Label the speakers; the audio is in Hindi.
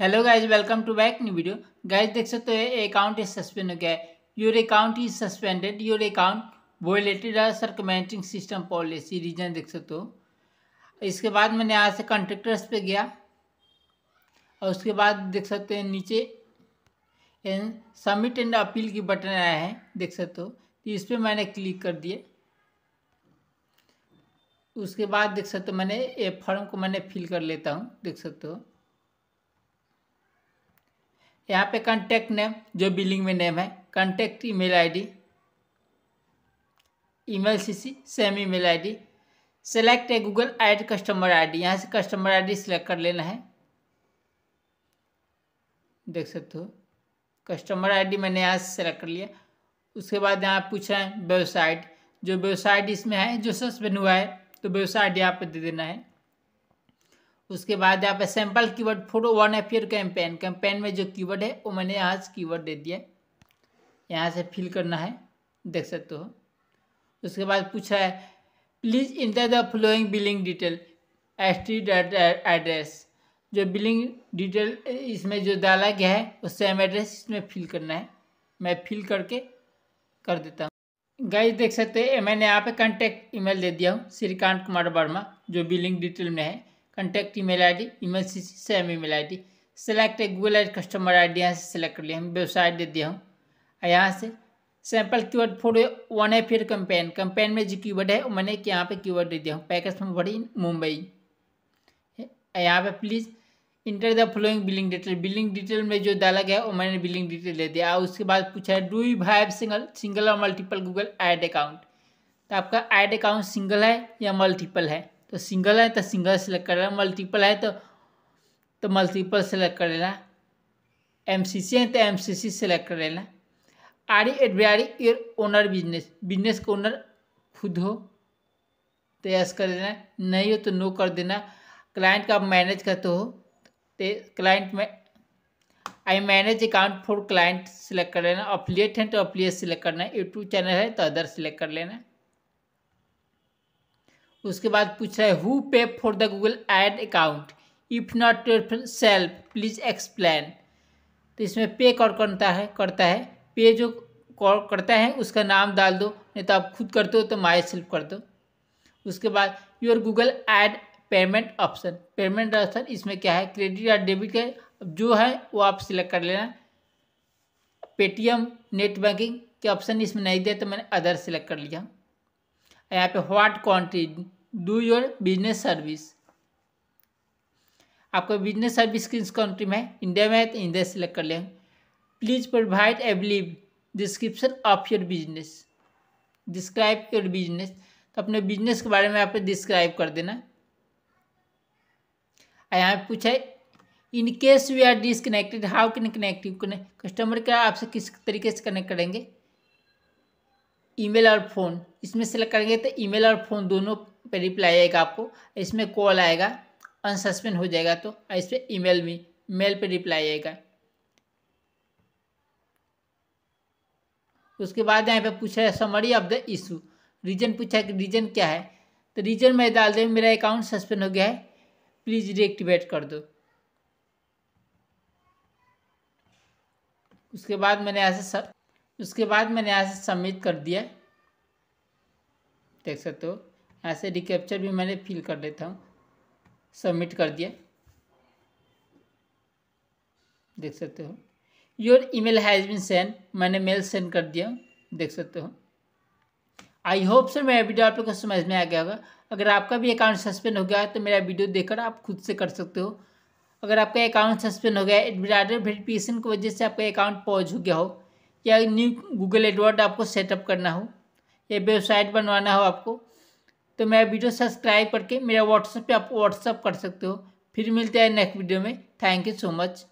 Speaker 1: hello guys welcome to back new video guys देख सकते हो अकाउंट इज सस्पेंड हो गया है your account is suspended your account violated sir commenting system policy reason देख सकते हो इसके बाद मैंने यहाँ से कॉन्ट्रेक्टर्स पे गया और उसके बाद देख सकते हैं नीचे सबमिट एंड अपील की बटन आया है देख सकते हो तो इस पर मैंने क्लिक कर दिए उसके बाद देख सकते हो मैंने ये फॉर्म को मैंने फिल कर लेता हूँ देख सकते हो यहाँ पे कॉन्टैक्ट नेम जो बिलिंग में नेम है D email ID email CC same email ID select a Google ad customer ID यहाँ से कस्टमर आईडी सिलेक्ट कर लेना है देख सकते हो कस्टमर आईडी मैंने यहाँ से सेलेक्ट कर लिया उसके बाद यहाँ पूछ रहे हैं वेबसाइट जो वेबसाइट इसमें है जो सस्पेंड हुआ है तो वेबसाइट यहाँ पर दे देना है उसके बाद यहाँ पे sample keyword photo one affair campaign campaign में जो कीवर्ड है वो मैंने यहाँ से कीवर्ड दे दिया यहाँ से फिल करना है देख सकते हो उसके बाद पूछा है please enter the following billing detail street address जो बिलिंग डिटेल इसमें जो डाला गया है वो सेम एड्रेस इसमें फिल करना है मैं फिल करके कर देता हूँ गाइस देख सकते हैं मैंने यहाँ पे कांटेक्ट ईमेल दे दिया हूँ श्रीकांत कुमार वर्मा जो बिलिंग डिटेल में है contact email ID email C same email ID select एक गूगल एड कस्टमर आईडी यहाँ से सेलेक्ट कर लिया हम व्यवसाय दे दिया हूँ और यहाँ से सैंपल कीवर्ड फोर वन है फिर कंपेन कंपेन में जो कीवर्ड है मैंने यहाँ पे कीवर्ड दे दिया हूँ पैकेज में भरी मुंबई यहाँ पे please enter the following billing detail billing detail में जो डाला गया वो मैंने बिलिंग डिटेल दे दिया और उसके बाद पूछा है do you have single single और मल्टीपल गूगल एड अकाउंट तो आपका एड अकाउंट सिंगल है या मल्टीपल है तो सिंगल है तो सिंगल सेलेक्ट कर लेना मल्टीपल है तो तो मल्टीपल सेलेक्ट कर लेना एम सी सी है तो एम सी सी सेलेक्ट कर लेना आर एड एडवारी योर ओनर बिजनेस बिजनेस का ओनर खुद हो तो यस कर देना नहीं हो तो नो कर देना क्लाइंट का आप मैनेज करते हो तो क्लाइंट में I manage account for client select कर लेना अपलिएट है तो अपलिएट सिलेक्ट करना यूट्यूब चैनल है तो अदर सिलेक्ट कर लेना उसके बाद पूछा है who pay for the Google ad account if not yourself please explain तो इसमें पे कौन करता है करता है पे जो कॉल करता है उसका नाम डाल दो नहीं तो आप खुद कर दो तो माय सेल्फ कर दो उसके बाद your Google ad payment option payment option इसमें क्या है क्रेडिट या डेबिट का जो है वो आप सिलेक्ट कर लेना पेटीएम नेट बैंकिंग के ऑप्शन इसमें नहीं दिया तो मैंने अदर सिलेक्ट कर लिया यहाँ पे what country do your business service आपका बिजनेस सर्विस किस कंट्री में है इंडिया में है तो इंडिया सेलेक्ट कर लेंगे प्लीज प्रोवाइड एवलीव description of your business describe your business तो अपने बिजनेस के बारे में आप डिस्क्राइब कर देना यहाँ पर पूछा है in case we are disconnected how can connect customer क्या आपसे किस तरीके से कनेक्ट करेंगे ईमेल और फ़ोन इसमें सेलेक्ट करेंगे तो ईमेल और फ़ोन दोनों पर रिप्लाई आएगा आपको इसमें कॉल आएगा अनसस्पेंड हो जाएगा तो इस पर ई मेल भी मेल पर रिप्लाई आएगा उसके बाद यहाँ पे पूछा है summary of the issue reason पूछा है कि रीजन क्या है तो रीजन मैं डाल दे मेरा अकाउंट सस्पेंड हो गया है प्लीज़ रिएक्टिवेट कर दो उसके बाद मैंने यहाँ से उसके बाद मैंने यहाँ से सबमिट कर दिया देख सकते हो ऐसे रिकैप्चर भी मैंने फिल कर लेता हूँ सबमिट कर दिया देख सकते हो your email has been send मैंने मेल सेंड कर दिया देख सकते हो आई होप सर मेरा वीडियो आप लोग को समझ में आ गया होगा अगर आपका भी अकाउंट सस्पेंड हो गया है तो मेरा वीडियो देखकर आप खुद से कर सकते हो अगर आपका अकाउंट सस्पेंड हो गया है एडमिराडर वेरिफिकेशन की वजह से आपका अकाउंट पॉज हो गया हो या न्यू गूगल एडवर्ड आपको सेटअप करना हो या वेबसाइट बनवाना हो आपको तो मेरा वीडियो सब्सक्राइब करके मेरा व्हाट्सएप पे आप व्हाट्सअप कर सकते हो फिर मिलते हैं नेक्स्ट वीडियो में थैंक यू सो मच